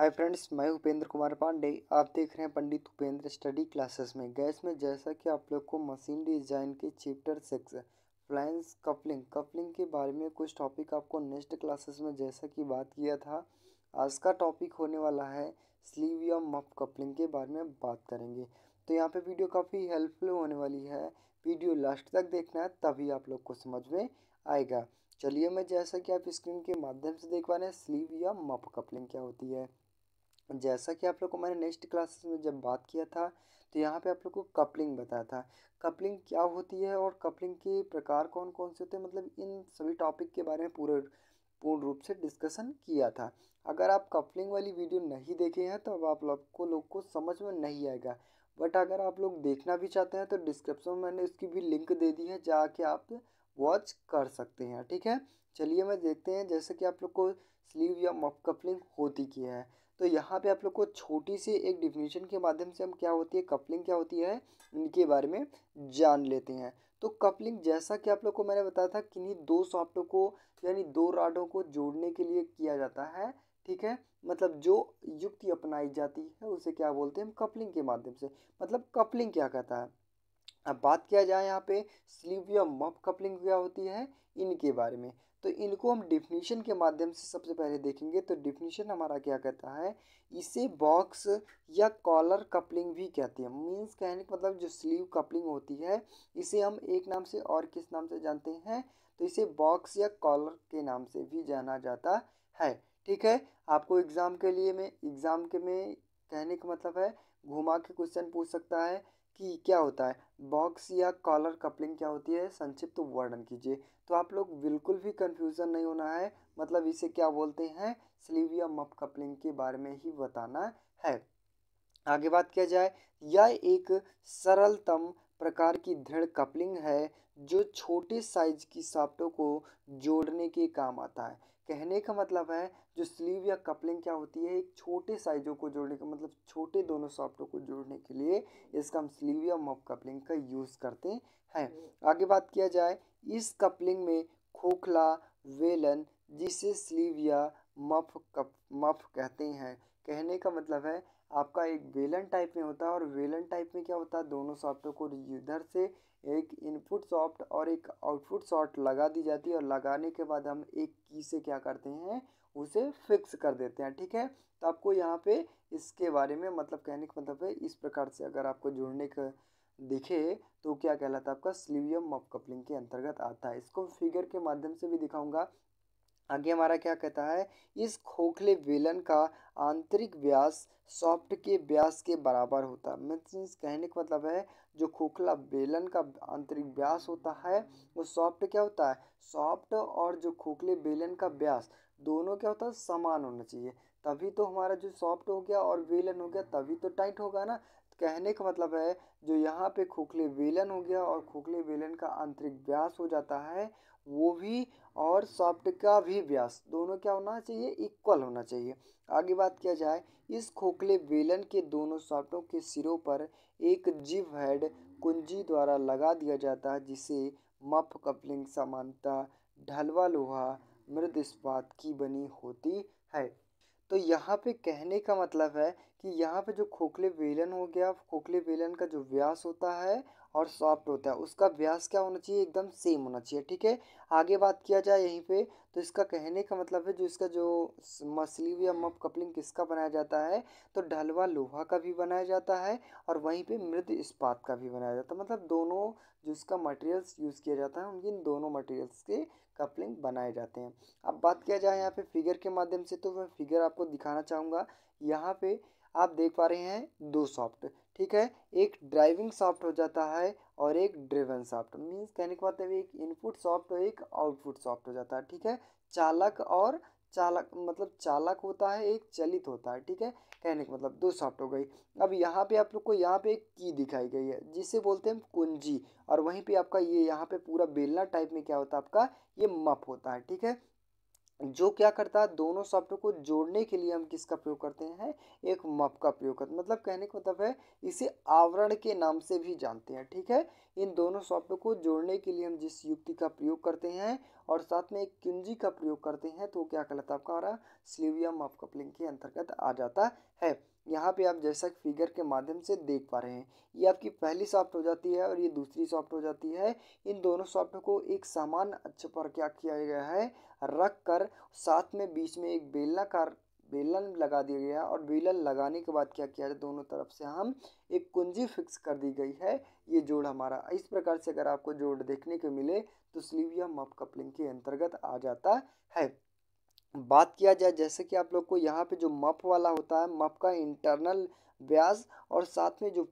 hi friends मैं उपेंद्र कुमार पांडे आप देख रहे हैं पंडित उपेंद्र स्टडी क्लासेस में गैस में जैसा कि आप लोग को मशीन डिजाइन के चैप्टर सिक्स फ्लाइंस कपलिंग कपलिंग के बारे में कुछ टॉपिक आपको नेक्स्ट क्लासेस में जैसा कि बात किया था आज का टॉपिक होने वाला है स्लीव या मफ कपलिंग के बारे में बात करेंगे तो यहाँ पर वीडियो काफ़ी हेल्पफुल होने वाली है वीडियो लास्ट तक देखना है तभी आप लोग को समझ में आएगा चलिए मैं जैसा कि आप स्क्रीन के माध्यम से देख पा रहे हैं स्लीव या मफ कपलिंग क्या होती है जैसा कि आप लोग को मैंने नेक्स्ट क्लासेस में जब बात किया था तो यहाँ पे आप लोग को कपलिंग बताया था कपलिंग क्या होती है और कपलिंग के प्रकार कौन कौन से होते हैं मतलब इन सभी टॉपिक के बारे में पूरे पूर्ण रूप से डिस्कशन किया था अगर आप कपलिंग वाली वीडियो नहीं देखे हैं तो अब आप लोग को लोग को समझ में नहीं आएगा बट अगर आप लोग देखना भी चाहते हैं तो डिस्क्रिप्शन में मैंने उसकी भी लिंक दे दी है जाके आप वॉच कर सकते हैं ठीक है चलिए मैं देखते हैं जैसे कि आप लोग को स्लीव या मफ कपलिंग होती क्या है तो यहाँ पे आप लोग को छोटी सी एक डिफिनेशन के माध्यम से हम क्या होती है कपलिंग क्या होती है इनके बारे में जान लेते हैं तो कपलिंग जैसा कि आप लोग को मैंने बताया था किन्हीं दो सॉफ्टों को यानी दो राडों को जोड़ने के लिए किया जाता है ठीक है मतलब जो युक्ति अपनाई जाती है उसे क्या बोलते हैं हम कपलिंग के माध्यम से मतलब कपलिंग क्या कहता है अब बात किया जाए यहाँ पे स्लीव या मफ कपलिंग क्या होती है इनके बारे में तो इनको हम डिफिनीशन के माध्यम से सबसे पहले देखेंगे तो डिफिनीशन हमारा क्या कहता है इसे बॉक्स या कॉलर कपलिंग भी कहती है मीन्स कहने का मतलब जो स्लीव कपलिंग होती है इसे हम एक नाम से और किस नाम से जानते हैं तो इसे बॉक्स या कॉलर के नाम से भी जाना जाता है ठीक है आपको एग्ज़ाम के लिए में एग्ज़ाम के में कहने का मतलब है घुमा के क्वेश्चन पूछ सकता है कि क्या होता है बॉक्स या कॉलर कपलिंग क्या होती है संक्षिप्त तो वर्णन कीजिए तो आप लोग बिल्कुल भी कंफ्यूजन नहीं होना है मतलब इसे क्या बोलते हैं स्लीव या मप कपलिंग के बारे में ही बताना है आगे बात किया जाए यह एक सरलतम प्रकार की दृढ़ कपलिंग है जो छोटे साइज की साफ्टों को जोड़ने के काम आता है कहने का मतलब है जो स्लीव या कपलिंग क्या होती है एक छोटे साइजों को जोड़ने का मतलब छोटे दोनों सॉफ्टों को जोड़ने के लिए इसका हम स्लीव या मॉप कपलिंग का यूज़ करते हैं आगे बात किया जाए इस कपलिंग में खोखला वेलन जिसे स्लीव या मफ कप मफ कहते हैं कहने का मतलब है आपका एक वेलन टाइप में होता है और वेलन टाइप में क्या होता है दोनों सॉफ्टों को इधर से एक इनपुट सॉफ्ट और एक आउटपुट सॉफ्ट लगा दी जाती है और लगाने के बाद हम एक की से क्या करते हैं उसे फिक्स कर देते हैं ठीक है तो आपको यहाँ पे इसके बारे में मतलब कहने का मतलब है इस प्रकार से अगर आपको जुड़ने का दिखे तो क्या कहलाता है आपका स्लीवियम मॉप कपलिंग के अंतर्गत आता है इसको फिगर के माध्यम से भी दिखाऊंगा आगे हमारा क्या कहता है इस खोखले वेलन का आंतरिक व्यास सॉफ्ट के व्यास के बराबर होता है मीन्स मतलब कहने का मतलब है जो खोखला बेलन का आंतरिक व्यास होता है वो सॉफ्ट क्या होता है सॉफ्ट और जो खोखले बेलन का व्यास दोनों क्या होता है समान होना चाहिए तभी तो हमारा जो सॉफ्ट हो गया और वेलन हो गया तभी तो टाइट होगा ना कहने का मतलब है जो यहाँ पे खोखले वेलन हो गया और खोखले वेलन का आंतरिक व्यास हो जाता है वो भी और सॉफ्ट का भी व्यास दोनों क्या होना चाहिए इक्वल होना चाहिए आगे बात किया जाए इस खोखले बेलन के दोनों सॉफ्टों के सिरों पर एक जिप हेड कुंजी द्वारा लगा दिया जाता है जिसे मफ कपलिंग समानता ढलवा लोहा मृद इस्पात की बनी होती है तो यहाँ पे कहने का मतलब है कि यहाँ पे जो खोखले बेलन हो गया खोखले बेलन का जो व्यास होता है और सॉफ्ट होता है उसका व्यास क्या होना चाहिए एकदम सेम होना चाहिए ठीक है आगे बात किया जाए यहीं पे तो इसका कहने का मतलब है जो इसका जो मसलीव या मप कपलिंग किसका बनाया जाता है तो ढलवा लोहा का भी बनाया जाता है और वहीं पे मृद इस्पात का भी बनाया जाता है मतलब दोनों जो इसका मटेरियल्स यूज़ किया जाता है उनकी इन दोनों मटेरियल्स के कपलिंग बनाए जाते हैं अब बात किया जाए यहाँ पे फिगर के माध्यम से तो मैं फिगर आपको दिखाना चाहूँगा यहाँ पे आप देख पा रहे हैं दो सॉफ्ट ठीक है एक ड्राइविंग सॉफ्ट हो जाता है और एक ड्रिवन सॉफ्ट मीन्स कहने के मतलब एक इनपुट सॉफ्ट और एक आउटपुट सॉफ्ट हो जाता है ठीक है चालक और चालक मतलब चालक होता है एक चलित होता है ठीक है कहने का मतलब दो सॉफ्ट हो गई अब यहाँ पे आप लोग को यहाँ पे एक की दिखाई गई है जिसे बोलते हैं कुंजी और वहीं पे आपका ये यहाँ पे पूरा बेलना टाइप में क्या होता है आपका ये मप होता है ठीक है जो क्या करता है दोनों शब्दों को जोड़ने के लिए हम किसका प्रयोग करते हैं एक मप का प्रयोग करते मतलब कहने का मतलब है इसे आवरण के नाम से भी जानते हैं ठीक है इन दोनों शब्दों को जोड़ने के लिए हम जिस युक्ति का प्रयोग करते हैं और साथ में एक किंजी का प्रयोग करते हैं तो क्या कहलाता है आपका आ है स्लीविया मप कपलिंग के अंतर्गत आ जाता है यहाँ पे आप जैसा फिगर के माध्यम से देख पा रहे हैं ये आपकी पहली सॉफ्ट हो जाती है और ये दूसरी सॉफ्ट हो जाती है इन दोनों सॉफ्ट को एक सामान अच्छे पर क्या किया गया है रख कर साथ में बीच में एक बेलनाकार बेलन लगा दिया गया और बेलन लगाने के बाद क्या किया जाए दोनों तरफ से हम एक कुंजी फिक्स कर दी गई है ये जोड़ हमारा इस प्रकार से अगर आपको जोड़ देखने को मिले तो स्लीव या मप कपलिंग के अंतर्गत आ जाता है बात किया जाए जैसे कि आप लोग को यहाँ पे जो मप वाला होता है मप का इंटरनल ब्याज और साथ में जो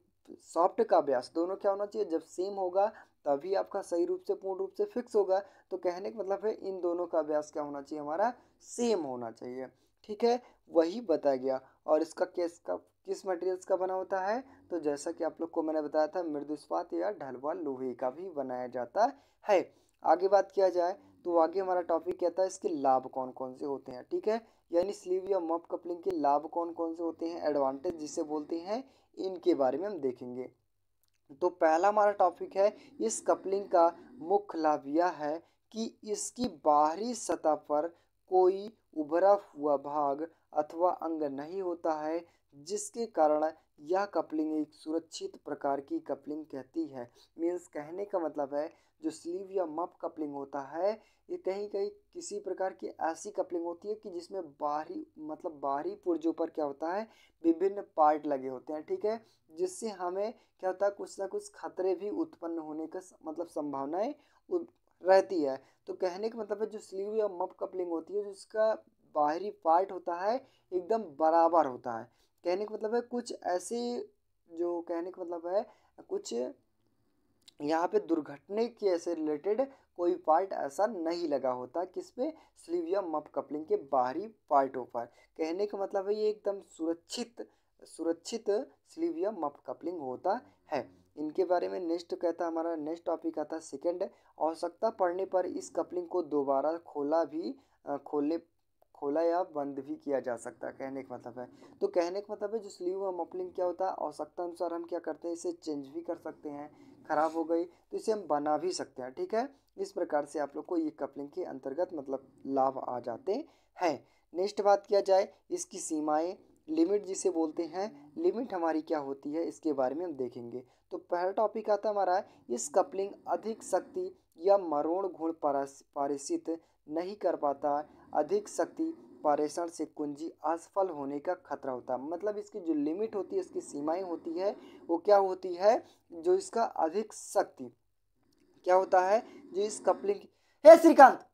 सॉफ्ट का ब्याज दोनों क्या होना चाहिए जब सेम होगा तभी आपका सही रूप से पूर्ण रूप से फिक्स होगा तो कहने का मतलब है इन दोनों का ब्याज क्या होना चाहिए हमारा सेम होना चाहिए ठीक है वही बताया गया और इसका केस का किस मटेरियल्स का बना होता है तो जैसा कि आप लोग को मैंने बताया था मृदुस्पात या ढलवा लोहे का भी बनाया जाता है आगे बात किया जाए तो आगे हमारा टॉपिक क्या था इसके लाभ कौन कौन से होते हैं ठीक है यानी स्लीव या मप कपलिंग के लाभ कौन कौन से होते हैं एडवांटेज जिसे बोलते हैं इनके बारे में हम देखेंगे तो पहला हमारा टॉपिक है इस कपलिंग का मुख्य लाभ यह है कि इसकी बाहरी सतह पर कोई उभरा हुआ भाग अथवा अंग नहीं होता है जिसके कारण यह कपलिंग एक सुरक्षित प्रकार की कपलिंग कहती है मीन्स कहने का मतलब है जो स्लीव या मप कपलिंग होता है ये कहीं कहीं किसी प्रकार की ऐसी कपलिंग होती है कि जिसमें बाहरी मतलब बाहरी पुर्जों पर क्या होता है विभिन्न पार्ट लगे होते हैं ठीक है जिससे हमें क्या होता है कुछ ना कुछ खतरे भी उत्पन्न होने का मतलब संभावनाएं रहती है तो कहने का मतलब है जो स्लीव या मप कपलिंग होती है जिसका बाहरी पार्ट होता है एकदम बराबर होता है कहने का मतलब है कुछ ऐसे जो कहने का मतलब है कुछ यहाँ पे दुर्घटने के ऐसे रिलेटेड कोई पार्ट ऐसा नहीं लगा होता किस पे स्लीव या मप कपलिंग के बाहरी पार्टों पर कहने का मतलब है ये एकदम सुरक्षित सुरक्षित स्लीव या मप कपलिंग होता है इनके बारे में नेक्स्ट कहता हमारा नेक्स्ट टॉपिक आता है सेकेंड आवश्यकता पड़ने पर इस कपलिंग को दोबारा खोला भी खोलने खोला या बंद भी किया जा सकता है कहने का मतलब है तो कहने का मतलब है जो स्लीव हुआ मॉपलिंग क्या होता है आवश्यकता अनुसार हम क्या करते हैं इसे चेंज भी कर सकते हैं ख़राब हो गई तो इसे हम बना भी सकते हैं ठीक है इस प्रकार से आप लोग को ये कपलिंग के अंतर्गत मतलब लाभ आ जाते हैं नेक्स्ट बात किया जाए इसकी सीमाएँ लिमिट जिसे बोलते हैं लिमिट हमारी क्या होती है इसके बारे में हम देखेंगे तो पहला टॉपिक आता हमारा है इस कपलिंग अधिक शक्ति या मरोड़ गुण पारिसित नहीं कर पाता अधिक शक्ति पारेषण से कुंजी असफल होने का खतरा होता है मतलब इसकी जो लिमिट होती है इसकी सीमाएं होती है वो क्या होती है जो इसका अधिक शक्ति क्या होता है जो इस कपलिंग हे श्रीकांत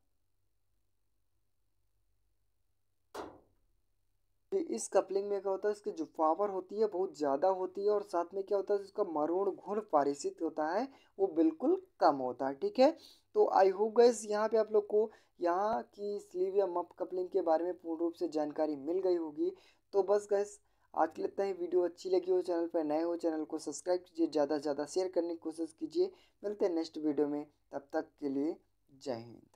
तो इस कपलिंग में क्या होता है इसकी जो पावर होती है बहुत ज़्यादा होती है और साथ में क्या होता है इसका मरुण घुण पारिशित होता है वो बिल्कुल कम होता है ठीक है तो आई होप गैस यहाँ पे आप लोग को यहाँ की स्लीव या मप कपलिंग के बारे में पूर्ण रूप से जानकारी मिल गई होगी तो बस गैस आज के लिए इतना ही वीडियो अच्छी लगी हो चैनल पर नए हो चैनल को सब्सक्राइब कीजिए ज़्यादा से ज़्यादा शेयर करने की कोशिश कीजिए मिलते हैं नेक्स्ट वीडियो में तब तक के लिए जय हिंद